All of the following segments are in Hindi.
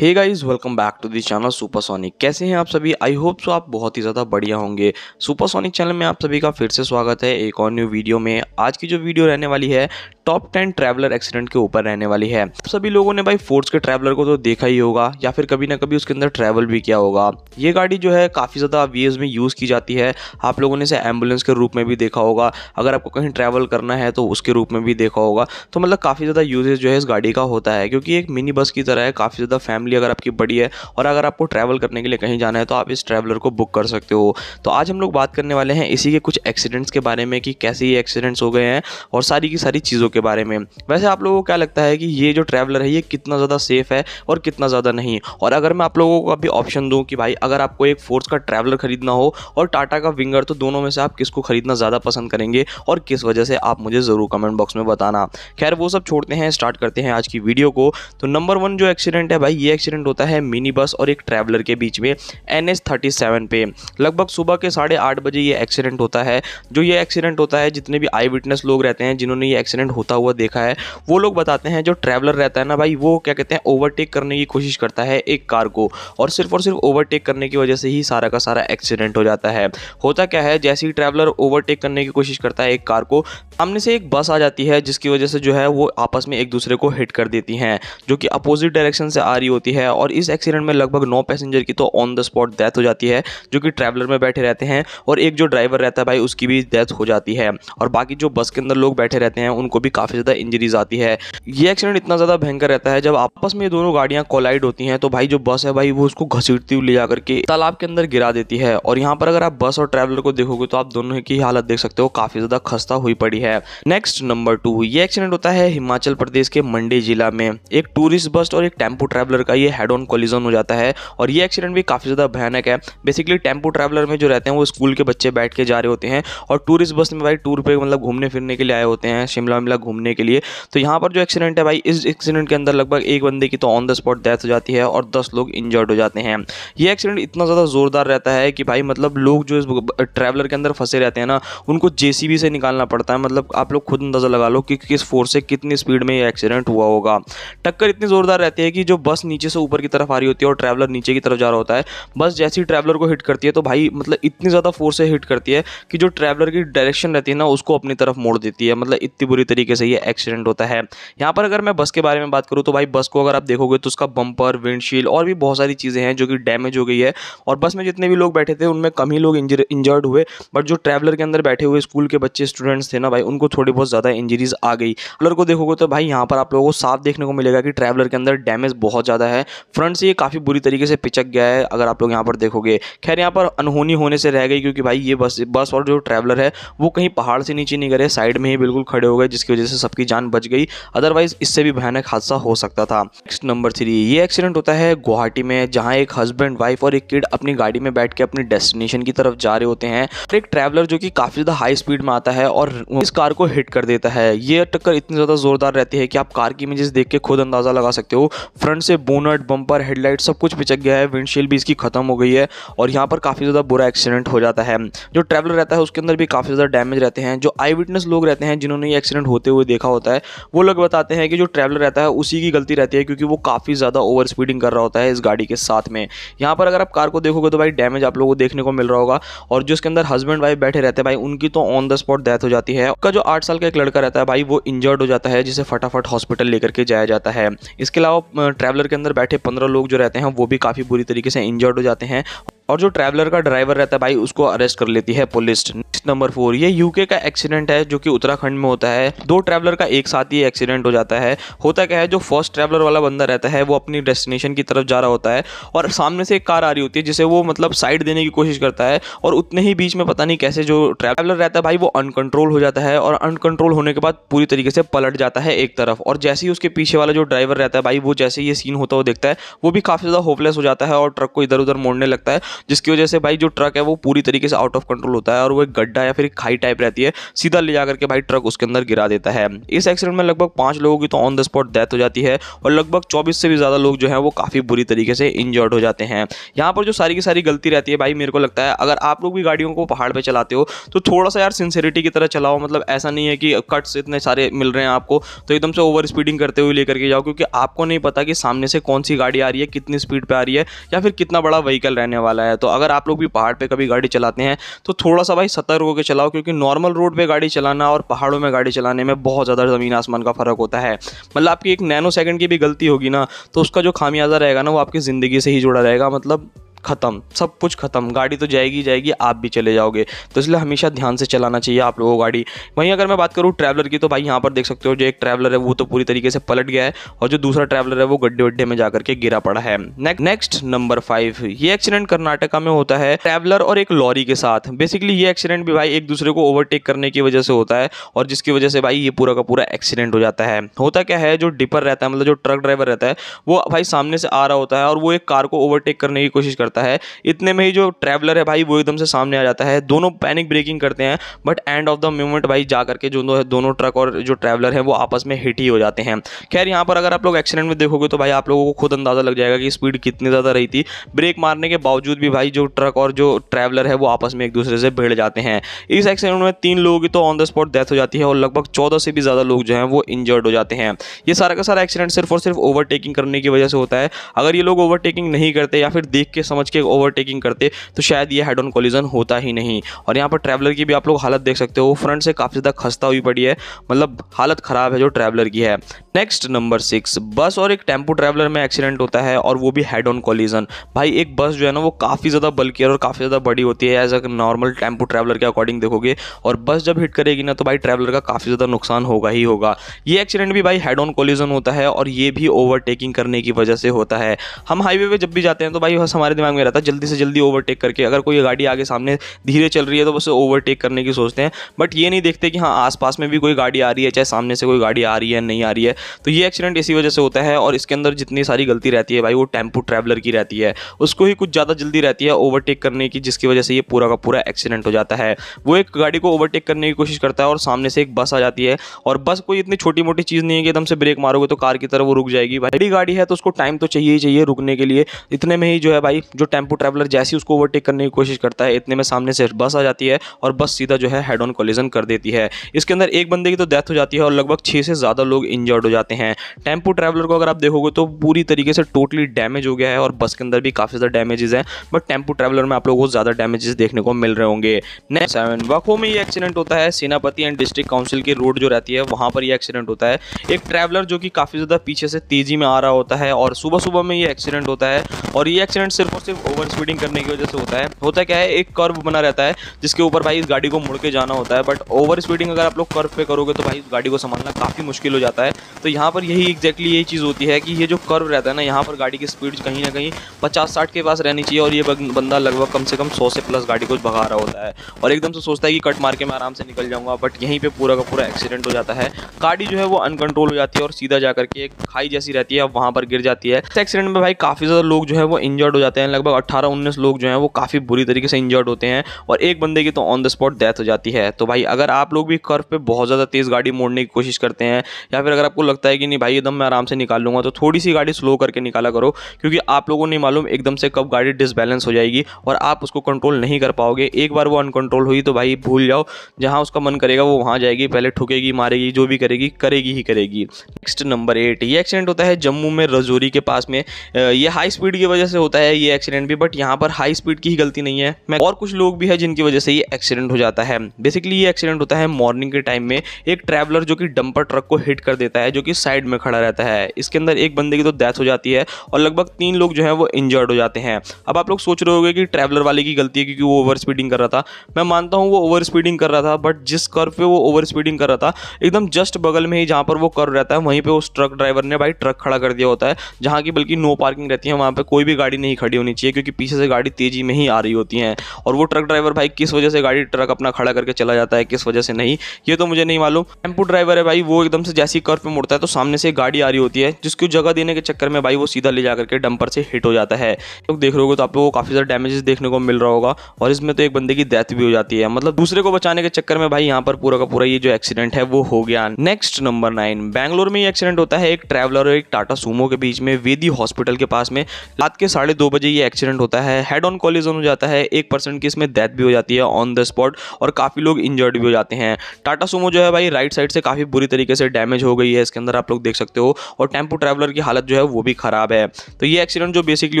hey guys welcome back to this channel supersonic कैसे हैं आप सभी आई होप सो आप बहुत ही ज़्यादा बढ़िया होंगे सुपर सोनिक चैनल में आप सभी का फिर से स्वागत है एक और न्यू वीडियो में आज की जो वीडियो रहने वाली है टॉप टेन ट्रैवलर एक्सीडेंट के ऊपर रहने वाली है सभी लोगों ने भाई फोर्स के ट्रैवलर को तो देखा ही होगा या फिर कभी ना कभी उसके अंदर ट्रैवल भी किया होगा ये गाड़ी जो है काफ़ी ज़्यादा वीएस में यूज़ की जाती है आप लोगों ने इसे एम्बुलेंस के रूप में भी देखा होगा अगर आपको कहीं ट्रैवल करना है तो उसके रूप में भी देखा होगा तो मतलब काफ़ी ज़्यादा यूजेज जो है इस गाड़ी का होता है क्योंकि एक मिनी बस की तरह है काफ़ी ज़्यादा फैमिली अगर आपकी बड़ी है और अगर आपको ट्रैवल करने के लिए कहीं जाना है तो आप इस ट्रैवलर को बुक कर सकते हो तो आज हम लोग बात करने वाले हैं इसी के कुछ एक्सीडेंट्स के बारे में कि कैसे ये एक्सीडेंट्स हो गए हैं और सारी की सारी चीज़ों के बारे में वैसे आप लोगों को क्या लगता है कि ये जो ट्रैवलर है ये कितना ज़्यादा सेफ़ है और कितना ज़्यादा नहीं और अगर मैं आप लोगों को अभी ऑप्शन दूँ कि भाई अगर आपको एक फोर्स का ट्रैवलर खरीदना हो और टाटा का विंगर तो दोनों में से आप किसको खरीदना ज़्यादा पसंद करेंगे और किस वजह से आप मुझे ज़रूर कमेंट बॉक्स में बताना खैर वो सब छोड़ते हैं स्टार्ट करते हैं आज की वीडियो को तो नंबर वन जो एक्सीडेंट है भाई ये एक्सीडेंट होता है मिनी बस और एक ट्रैवलर के बीच में एन एस थर्टी सेवन पे लगभग सुबह के साढ़े आठ बजे ये एक्सीडेंट होता है जो ये एक्सीडेंट होता है जितने भी आई विटनेस लोग रहते हैं जिन्होंने ये एक्सीडेंट होता हुआ देखा है वो लोग बताते हैं जो ट्रैवलर रहता है ना भाई वो क्या कहते हैं ओवरटेक करने की कोशिश करता है एक कार को और सिर्फ और सिर्फ ओवरटेक करने की वजह से ही सारा का सारा एक्सीडेंट हो जाता है होता क्या है जैसे ही ट्रैवलर ओवरटेक करने की कोशिश करता है एक कार को सामने से एक बस आ जाती है जिसकी वजह से जो है वो आपस में एक दूसरे को हिट कर देती हैं जो कि अपोजिट डायरेक्शन से आ रही होती है और इस एक्सीडेंट में लगभग नौ पैसेंजर की तो ऑन द स्पॉट डेथ हो जाती है जो कि ट्रैवलर में बैठे रहते हैं और एक जो ड्राइवर रहता है भाई उसकी भी डेथ हो जाती है और बाकी जो बस के अंदर लोग बैठे रहते हैं उनको भी काफ़ी ज़्यादा इंजरीज आती है ये एक्सीडेंट इतना ज़्यादा भयंकर रहता है जब आपस में ये दोनों गाड़ियाँ कोलाइड होती हैं तो भाई जो बस है भाई वो उसको घसीटती हुई ले जाकर के तालाब के अंदर गिरा देती है और यहाँ पर अगर आप बस और ट्रैवलर को देखोगे तो आप दोनों की हालत देख सकते हो काफ़ी ज़्यादा खस्ता हुई पड़ी है नेक्स्ट नंबर टू ये एक्सीडेंट होता है हिमाचल प्रदेश के मंडी जिला में एक टूरिस्ट बस और एक टेम्पो ट्रैवलर का ये हेड ऑन कोलिजन हो जाता है और ये एक्सीडेंट भी काफ़ी ज़्यादा भयानक है बेसिकली टेम्पो ट्रैवलर में जो रहते हैं वो स्कूल के बच्चे बैठ के जा रहे होते हैं और टूरिस्ट बस में भाई टूर पर मतलब घूमने फिरने के लिए आए होते हैं शिमला में मिला घूमने के लिए तो यहाँ पर जो एक्सीडेंट है भाई इस एक्सीडेंट के अंदर लगभग एक बंदे की तो ऑन द स्पॉट डेथ हो जाती है और दस लोग इंजर्ड हो जाते हैं ये एक्सीडेंट इतना ज़्यादा ज़ोरदार रहता है कि भाई मतलब लोग जो इस ट्रैवलर के अंदर फंसे रहते हैं ना उनको जे से निकालना पड़ता है मतलब आप लोग खुद अंदाज़ा लगा लो कि किस फोर्स से कितनी स्पीड में यह एक्सीडेंट हुआ होगा टक्कर इतनी ज़ोरदार रहती है कि जो बस नीचे से ऊपर की तरफ आ रही होती है और ट्रैवलर नीचे की तरफ जा रहा होता है बस जैसी ट्रैवलर को हिट करती है तो भाई मतलब इतनी ज़्यादा फोर्स से हिट करती है कि जो ट्रैवलर की डायरेक्शन रहती है ना उसको अपनी तरफ मोड़ देती है मतलब इतनी बुरी तरीके तरीके से ये एक्सीडेंट होता है यहाँ पर अगर मैं बस के बारे में बात करूँ तो भाई बस को अगर आप देखोगे तो उसका बम्पर विंडशील्ड और भी बहुत सारी चीज़ें हैं जो कि डैमेज हो गई है और बस में जितने भी लोग बैठे थे उनमें कम ही लोग इंजर्ड हुए बट जो ट्रैवलर के अंदर बैठे हुए स्कूल के बच्चे स्टूडेंट्स थे ना भाई उनको थोड़ी बहुत ज़्यादा इंजरीज आ गई ट्रैवलर को देखोगे तो भाई यहाँ पर आप लोगों को साफ देखने को मिलेगा कि ट्रैवलर के अंदर डैमेज बहुत ज़्यादा है फ्रंट से ये काफ़ी बुरी तरीके से पिचक गया है अगर आप लोग यहाँ पर देखोगे खैर यहाँ पर अनहोनी होने से रह गई क्योंकि भाई ये बस बस और जो ट्रैवलर है वो कहीं पहाड़ से नीचे नहीं गए साइड में ही बिल्कुल खड़े हो गए जिसकी वजह से सबकी जान बच गई अदरवाइज इससे भी भयानक हादसा हो सकता था नेक्स्ट नंबर थ्री ये एक्सीडेंट होता है गुवाहाटी में जहाँ एक हस्बैंड वाइफ और एक किड अपनी गाड़ी में बैठ के अपने डेस्टिनेशन की तरफ जा रहे होते हैं एक ट्रैवलर जो कि काफी ज्यादा हाई स्पीड में आता है और इस कार को हिट कर देता है ये टक्कर इतनी ज्यादा जोरदार रहती है कि आप कार की इमेजेस देख के खुद अंदाजा लगा सकते हो फ्रंट से बोनट बम्पर हेडलाइट सब कुछ पिचक गया है विंडशील्ड भी इसकी खत्म हो गई है और यहाँ पर काफी ज्यादा बुरा एक्सीडेंट हो जाता है जो ट्रैवलर रहता है उसके अंदर भी काफी ज्यादा डैमेज रहते हैं जो आई विटनेस लोग रहते हैं जिन्होंने ये एक्सीडेंट होते होते हुए देखा होता है वो लोग बताते हैं कि जो ट्रैवलर रहता है उसी की गलती रहती है क्योंकि वो काफ़ी ज़्यादा ओवर स्पीडिंग कर रहा होता है इस गाड़ी के साथ में यहाँ पर अगर आप कार को देखोगे तो भाई डैमेज आप लोगों को देखने को मिल रहा होगा और जो उसके अंदर हस्बैंड वाइफ बैठे रहते हैं भाई उनकी तो ऑन द स्पॉट डेथ हो जाती है उसका जो आठ साल का एक लड़का रहता है भाई वो इंजर्ड हो जाता है जिसे फटाफट हॉस्पिटल लेकर के जाया जाता है इसके अलावा ट्रैवलर के अंदर बैठे पंद्रह लोग जो रहते हैं वो भी काफ़ी बुरी तरीके से इंजर्ड हो जाते हैं और जो ट्रैवलर का ड्राइवर रहता है भाई उसको अरेस्ट कर लेती है पुलिस नेक्स्ट नंबर फोर ये यूके का एक्सीडेंट है जो कि उत्तराखंड में होता है दो ट्रैवलर का एक साथ ही एक्सीडेंट हो जाता है होता क्या है जो फर्स्ट ट्रैवलर वाला बंदा रहता है वो अपनी डेस्टिनेशन की तरफ जा रहा होता है और सामने से एक कार आ रही होती है जिसे वो मतलब साइड देने की कोशिश करता है और उतने ही बीच में पता नहीं कैसे जो ट्रैवलर रहता है भाई वो अनकंट्रोल हो जाता है और अनकंट्रोल होने के बाद पूरी तरीके से पलट जाता है एक तरफ और जैसे ही उसके पीछे वाला जो ड्राइवर रहता है भाई वो जैसे ये सीन होता है वो देखता है वो भी काफ़ी ज़्यादा होपलेस हो जाता है और ट्रक को इधर उधर मोड़ने लगता है जिसकी वजह से भाई जो ट्रक है वो पूरी तरीके से आउट ऑफ कंट्रोल होता है और वो एक गड्ढा या फिर खाई टाइप रहती है सीधा ले जाकर के भाई ट्रक उसके अंदर गिरा देता है इस एक्सीडेंट में लगभग पांच लोगों की तो ऑन द स्पॉट डेथ हो जाती है और लगभग चौबीस से भी ज़्यादा लोग जो है वो काफ़ी बुरी तरीके से इंजर्ड हो जाते हैं यहाँ पर जो सारी की सारी गलती रहती है भाई मेरे को लगता है अगर आप लोग भी गाड़ियों को पहाड़ पर चलाते हो तो थोड़ा सा यार सिंसेरिटी की तरह चलाओ मतलब ऐसा नहीं है कि कट्स इतने सारे मिल रहे हैं आपको तो एकदम से ओवर स्पीडिंग करते हुए लेकर के जाओ क्योंकि आपको नहीं पता कि सामने से कौन सी गाड़ी आ रही है कितनी स्पीड पर आ रही है या फिर कितना बड़ा व्हीकल रहने वाला है है तो अगर आप लोग भी पहाड़ पर कभी गाड़ी चलाते हैं तो थोड़ा सा भाई सतर्क होकर चलाओ क्योंकि नॉर्मल रोड पर गाड़ी चलाना और पहाड़ों में गाड़ी चलाने में बहुत ज़्यादा ज़मीन आसमान का फ़र्क होता है मतलब आपकी एक नैनो सेकंड की भी गलती होगी ना तो उसका जो खामियाजा रहेगा ना वो आपकी ज़िंदगी से ही जुड़ा रहेगा मतलब ख़त्म सब कुछ ख़त्म गाड़ी तो जाएगी जाएगी आप भी चले जाओगे तो इसलिए हमेशा ध्यान से चलाना चाहिए आप लोगों को गाड़ी वहीं अगर मैं बात करूँ ट्रैवलर की तो भाई यहाँ पर देख सकते हो जो एक ट्रैवलर है वो तो पूरी तरीके से पलट गया है और जो दूसरा ट्रैवलर है वो गड्ढे वड्ढे में जाकर के गिरा पड़ा है नेक्स्ट नंबर फाइव ये एक्सीडेंट कर्नाटका में होता है ट्रैवलर और एक लॉरी के साथ बेसिकली ये एक्सीडेंट भी भाई एक दूसरे को ओवरटेक करने की वजह से होता है और जिसकी वजह से भाई ये पूरा का पूरा एक्सीडेंट हो जाता है होता क्या है जो डिपर रहता है मतलब जो ट्रक ड्राइवर रहता है वो भाई सामने से आ रहा होता है और वो एक कार को ओवरटेक करने की कोशिश करता है जाता है इतने में ही जो ट्रैवलर है भाई वो एकदम से सामने आ जाता है दोनों पैनिक ब्रेकिंग करते हैं but end of the moment भाई जा करके जो दोनों ट्रक और जो ट्रैवलर है वो आपस में हिट ही हो जाते हैं खैर यहाँ पर अगर आप लोग एक्सीडेंट में देखोगे तो भाई आप लोगों को खुद अंदाज़ा लग जाएगा कि स्पीड कितनी ज़्यादा रही थी ब्रेक मारने के बावजूद भी भाई जो ट्रक और जो ट्रैवलर है वो आपस में एक दूसरे से भिड़ जाते हैं इस एक्सीडेंट में तीन लोगों की तो ऑन द स्पॉट डेथ हो जाती है और लगभग चौदह से भी ज़्यादा लोग जो हैं वो इंजर्ड हो जाते हैं ये सारा का सारा एक्सीडेंट सिर्फ और सिर्फ ओवरटेकिंग करने की वजह से होता है अगर ये लोग ओवरटेकिंग नहीं करते या फिर देख के समझ समझ के ओवरटेकिंग करते तो शायद ये हेड ऑन कोलिजन होता ही नहीं और यहाँ पर ट्रैवलर की भी आप लोग हालत देख सकते हो फ्रंट से काफ़ी ज़्यादा खस्ता हुई पड़ी है मतलब हालत ख़राब है जो ट्रैवलर की है नेक्स्ट नंबर सिक्स बस और एक टेम्पो ट्रैवलर में एक्सीडेंट होता है और वो भी हेड ऑन कॉलिजन भाई एक बस जो है ना वो काफ़ी ज़्यादा बल्कियर और काफ़ी ज़्यादा बड़ी होती है as a normal tempo traveller के अकॉर्डिंग देखोगे और बस जब हिट करेगी ना तो भाई ट्रैवलर का काफ़ी ज़्यादा नुकसान होगा ही होगा ये एक्सीडेंट भी भाई हेड ऑन कॉलिजन होता है और ये भी ओवरटेकिंग करने की वजह से होता है हम हाईवे पर जब भी जाते हैं तो भाई बस हमारे दिमाग में रहता है जल्दी से जल्दी ओवरटेक करके अगर कोई गाड़ी आगे सामने धीरे चल रही है तो बस ओवरटेक करने की सोचते हैं बट ये नहीं देखते कि हाँ आसपास में भी कोई गाड़ी आ रही है चाहे सामने से कोई गाड़ी आ रही है नहीं आ रही है तो ये एक्सीडेंट इसी वजह से होता है और इसके अंदर जितनी सारी गलती रहती है भाई वो टेम्पो ट्रैवलर की रहती है उसको ही कुछ ज़्यादा जल्दी रहती है ओवरटेक करने की जिसकी वजह से ये पूरा का पूरा एक्सीडेंट हो जाता है वो एक गाड़ी को ओवरटेक करने की कोशिश करता है और सामने से एक बस आ जाती है और बस कोई इतनी छोटी मोटी चीज़ नहीं है कि एकदम से ब्रेक मारोगे तो कार की तरफ वो रुक जाएगी भाई गाड़ी है तो उसको टाइम तो चाहिए ही चाहिए रुकने के लिए इतने में ही जो है भाई जो टेम्पो ट्रैवलर जैसी उसको ओवरटेक करने की कोशिश करता है इतने में सामने से बस आ जाती है और बस सीधा जो है हेड ऑन कॉलिजन कर देती है इसके अंदर एक बंदे की तो डेथ हो जाती है और लगभग छः से ज़्यादा लोग इंजर्ड हो जाते हैं टेम्पो ट्रैवलर को अगर आप देखोगे तो पूरी तरीके से टोटली डैमेज हो गया है और बस के अंदर भी काफ़ी ज़्यादा डैमेजेस हैं बट टेम्पो ट्रैवलर में आप लोगों को ज़्यादा डैमेजेस देखने को मिल रहे होंगे नेक्स्ट सेवन वाको में ये एक्सीडेंट होता है सेनापति एंड डिस्ट्रिक्ट काउंसिल की रोड जो रहती है वहाँ पर ये एक्सीडेंट होता है एक ट्रैवलर जो कि काफ़ी ज़्यादा पीछे से तेज़ी में आ रहा होता है और सुबह सुबह में ये एक्सीडेंट होता है और ये एक्सीडेंट सिर्फ और सिर्फ ओवर स्पीडिंग करने की वजह से होता है होता क्या है एक कर्व बना रहता है जिसके ऊपर भाई इस गाड़ी को मुड़ के जाना होता है बट ओवर स्पीडिंग अगर आप लोग कर्व पे करोगे तो भाई इस गाड़ी को संभालना काफ़ी मुश्किल हो जाता है तो यहाँ पर यही एक्जैक्टली यही चीज़ होती है कि ये जो कर्व रहता है ना यहाँ पर गाड़ी की स्पीड कहीं ना कहीं पचास साठ के पास रहनी चाहिए और ये बंदा लगभग कम से कम सौ से प्लस गाड़ी को भगा रहा होता है और एकदम से सोचता है कि कट मार के मैं आराम से निकल जाऊँगा बट यहीं पर पूरा का पूरा एक्सीडेंट हो जाता है गाड़ी जो है वो अनकंट्रोल हो जाती है और सीधा जाकर के एक खाई जैसी रहती है अब वहाँ पर गिर जाती है एक्सीडेंट में भाई काफ़ी ज़्यादा लोग जो है वो इंजर्ड हो जाते हैं लगभग अट्ठारह उन्नीस लोग जो हैं वो काफ़ी बुरी तरीके से इंजर्ड होते हैं और एक बंदे की तो ऑन द स्पॉट डेथ हो जाती है तो भाई अगर आप लोग भी कर्फ पे बहुत ज़्यादा तेज़ गाड़ी मोड़ने की कोशिश करते हैं या फिर अगर आपको लगता है कि नहीं भाई एकदम मैं आराम से निकाल लूँगा तो थोड़ी सी गाड़ी स्लो करके निकाला करो क्योंकि आप लोगों ने मालूम एकदम से कब गाड़ी डिसबैलेंस हो जाएगी और आप उसको कंट्रोल नहीं कर पाओगे एक बार वो अनकंट्रोल हुई तो भाई भूल जाओ जहाँ उसका मन करेगा वो वहाँ जाएगी पहले ठुकेगी मारेगी जो भी करेगी करेगी ही करेगी नेक्स्ट नंबर एट ये एक्सीडेंट होता है जम्मू में रजौरी के पास में ये हाई स्पीड की वजह से होता है ये एक्सीडेंट भी बट यहाँ पर हाई स्पीड की ही गलती नहीं है मैं और कुछ लोग भी है जिनकी वजह से ये एक्सीडेंट हो जाता है बेसिकली ये एक्सीडेंट होता है मॉर्निंग के टाइम में एक ट्रैवलर जो कि डंपर ट्रक को हिट कर देता है जो कि साइड में खड़ा रहता है इसके अंदर एक बंदे की तो डेथ हो जाती है और लगभग तीन लोग जो है वो इंजर्ड हो जाते हैं अब आप लोग सोच रहे होगे कि ट्रैवलर वाले की गलती है क्योंकि वो ओवर स्पीडिंग कर रहा था मैं मानता हूँ वो ओवर स्पीडिंग कर रहा था बट जिस कर पे वो ओवर स्पीडिंग कर रहा था एकदम जस्ट बगल में ही जहाँ पर वो कर रहता है वहीं पर उस ट्रक ड्राइवर ने भाई ट्रक खड़ा कर दिया होता है जहाँ की बल्कि नो पार्किंग रहती है वहाँ पर कोई भी गाड़ी नहीं खड़ी होनी चाहिए क्योंकि पीछे से गाड़ी तेज़ी में ही आ रही होती हैं और वो ट्रक ड्राइवर भाई किस वजह से गाड़ी ट्रक अपना खड़ा करके चला जाता है किस वजह से नहीं ये तो मुझे नहीं मालूम टेम्पो ड्राइवर है भाई वो एकदम से जैसी कर पे मुड़ता है तो सामने से गाड़ी आ रही होती है जिसको जगह देने के चक्कर में भाई वो सीधा ले जाकर के डंपर से हिट हो जाता है लोग देख रहे हो तो आप लोगों को काफ़ी ज़्यादा डैमेजेस देखने को मिल रहा होगा और इसमें तो एक बंदे की डेथ भी हो जाती है मतलब दूसरे को बचाने के चक्कर में भाई यहाँ पर पूरा का पूरा ये जो एक्सीडेंट है वो हो गया नेक्स्ट नंबर नाइन बैंगलोर में ये एक्सीडेंट होता है एक ट्रैवलर और एक टाटा सुमो के बीच में वेदी हॉस्पिटल के पास में रात के साढ़े दो बजे ये एक्सीडेंट होता है हेड ऑन कॉलिजन हो जाता है एक पर्सन की इसमें डेथ भी हो जाती है ऑन द स्पॉट और काफ़ी लोग इंजर्ड भी हो जाते हैं टाटा सुमो जो है भाई राइट साइड से काफ़ी बुरी तरीके से डैमेज हो गई है इसके अंदर आप लोग देख सकते हो और टेम्पो ट्रैवलर की हालत जो है वो भी ख़राब है तो ये एक्सीडेंट जो बेसिकली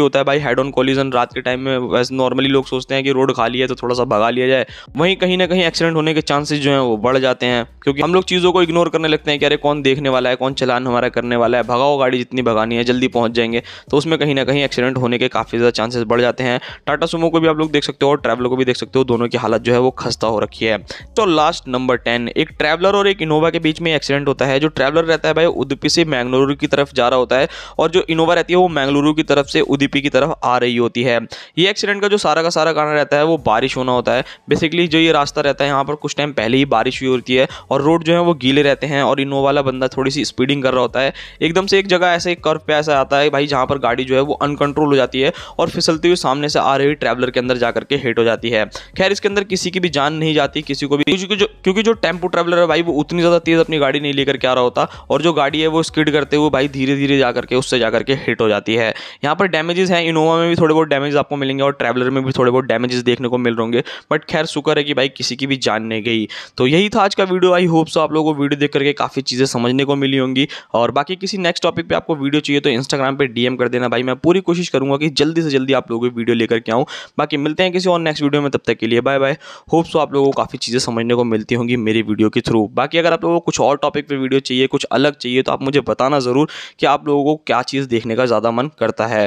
होता है भाई हेड ऑन कॉलिजन रात के टाइम में वैसे नॉर्मली लोग सोचते हैं कि रोड खाली है तो थोड़ा सा भगा लिया जाए वहीं कहीं ना कहीं एक्सीडेंट होने के चांसेस जो है वो बढ़ जाते हैं क्योंकि हम लोग चीज़ों को इग्नोर करने लगते हैं कि अरे कौन देखने वाला है कौन चलान हमारा करने वाला है भगाओ गाड़ी जितनी भगानी है जल्दी पहुंच जाएंगे तो उसमें कहीं ना कहीं एक्सीडेंट होने के काफ़ी ज़्यादा चांसेस बढ़ जाते हैं टाटा सुमो को भी आप लोग देख सकते हो और ट्रैवलर को भी देख सकते हो दोनों की हालत जो है वो खस्ता हो रखी है तो लास्ट नंबर टेन एक ट्रैवलर और एक इनोवा के बीच में एक्सीडेंट होता है जो ट्रैवलर रहता है भाई उदुपी से मैंगलुरु की तरफ जा रहा होता है और जो इनोवा रहती है वो मैंगलुरु की तरफ से उदुपी की तरफ आ रही होती है ये एक्सीडेंट का जो सारा का सारा कारण रहता है वो बारिश होना होता है बेसिकली जो ये रास्ता रहता है यहाँ पर कुछ टाइम पहले ही बारिश हुई होती है और रोड जो है वो गीले रहते हैं और इनोवा वाला बंदा थोड़ी सी स्पीडिंग कर रहा होता है एकदम से एक जगह ऐसे एक कर्व पे ऐसा आता है भाई जहाँ पर गाड़ी जो है वो अनकंट्रोल हो जाती है और और फिसलती हुई सामने से आ रही ट्रैवलर के अंदर जाकर के हिट हो जाती है खैर इसके अंदर किसी की भी जान नहीं जाती किसी को भी क्योंकि जो क्योंकि जो टेम्पो ट्रैवलर है भाई वो उतनी ज़्यादा तेज़ अपनी गाड़ी नहीं लेकर के आ रहा होता और जो गाड़ी है वो स्किड करते हुए भाई धीरे धीरे जाकर के उससे जाकर के हिट हो जाती है यहाँ पर डैमेजेस हैं इनोवा में भी थोड़े बहुत डैमेज आपको मिलेंगे और ट्रैवलर में भी थोड़े बहुत डैमेजेस देखने को मिल रहे बट खैर शुक्र है कि भाई किसी की भी जान नहीं गई तो यही था आज का वीडियो आई होप सो आप लोगों को वीडियो देख करके काफ़ी चीज़ें समझने को मिली होंगी और बाकी किसी नेक्स्ट टॉपिक पर आपको वीडियो चाहिए तो इंस्टाग्राम पर डीएम कर देना भाई मैं पूरी कोशिश करूंगा कि जल्दी से जल्दी आप लोगों की वीडियो लेकर के आऊँ बाकी मिलते हैं किसी और नेक्स्ट वीडियो में तब तक के लिए बाय बाय होप्स आप लोगों को काफ़ी चीज़ें समझने को मिलती होंगी मेरी वीडियो के थ्रू बाकी अगर आप लोगों को कुछ और टॉपिक पर वीडियो चाहिए कुछ अलग चाहिए तो आप मुझे बताना ज़रूर कि आप लोगों को क्या चीज़ देखने का ज़्यादा मन करता है